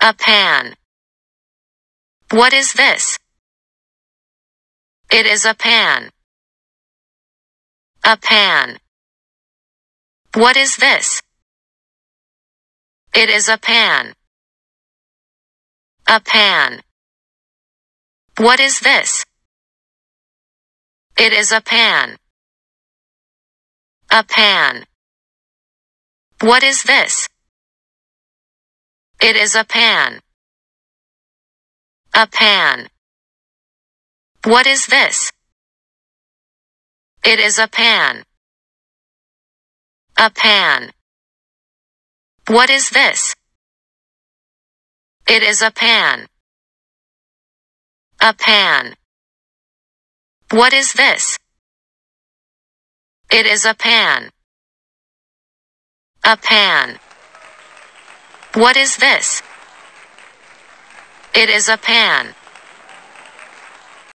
A pan. What is this? It is a pan. A pan. What is this? It is a pan. A pan. What is this? It is a pan. A pan. What is this? It is a pan. A pan. What is this? It is a pan. A pan. What is this? It is a pan. A pan. What is this? It is a pan. A pan. What is this? It is a pan.